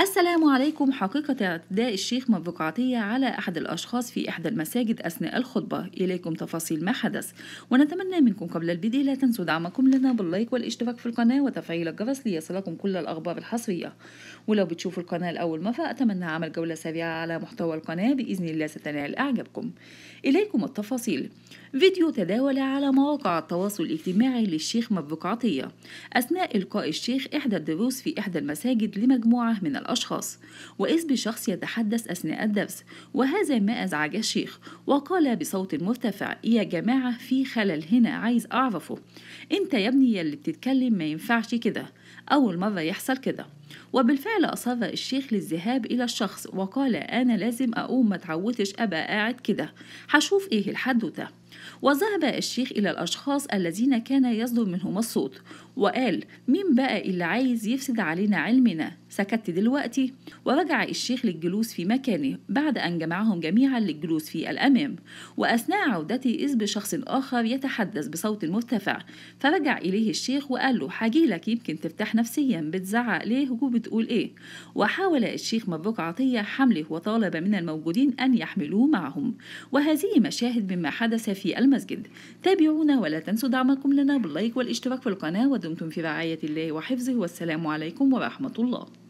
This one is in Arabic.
السلام عليكم حقيقة اعتداء الشيخ مبروك عطية على أحد الأشخاص في إحدى المساجد أثناء الخطبة إليكم تفاصيل ما حدث ونتمنى منكم قبل البدء لا تنسوا دعمكم لنا باللايك والاشتراك في القناة وتفعيل الجرس ليصلكم كل الأخبار الحصرية ولو بتشوفوا القناة لأول مرة أتمنى عمل جولة سريعة على محتوى القناة بإذن الله ستنال إعجابكم إليكم التفاصيل فيديو تداول على مواقع التواصل الاجتماعي للشيخ مبروك عطية أثناء إلقاء الشيخ إحدى الدروس في إحدى المساجد لمجموعة من الأشخاص وإذ بشخص يتحدث أثناء الدرس وهذا ما أزعج الشيخ وقال بصوت مرتفع يا جماعة في خلل هنا عايز أعرفه أنت يا ابني اللي بتتكلم ما ينفعش كده أول مرة يحصل كده وبالفعل أصاب الشيخ للذهاب إلى الشخص وقال أنا لازم أقوم ما تعودتش أبقى قاعد كده هشوف إيه الحدوتة وذهب الشيخ إلى الأشخاص الذين كان يصدر منهم الصوت وقال مين بقى اللي عايز يفسد علينا علمنا سكت دلوقتي ورجع الشيخ للجلوس في مكانه بعد أن جمعهم جميعا للجلوس في الأمام وأثناء عودته إذ بشخص آخر يتحدث بصوت مرتفع فرجع إليه الشيخ وقال له لك يمكن تفتح نفسيا بتزعق ليه موجود بتقول إيه وحاول الشيخ مبروك عطية حمله وطالب من الموجودين أن يحملوه معهم وهذه مشاهد مما حدث في المسجد تابعونا ولا تنسوا دعمكم لنا باللايك والاشتراك في القناة ودمتم في رعاية الله وحفظه والسلام عليكم ورحمة الله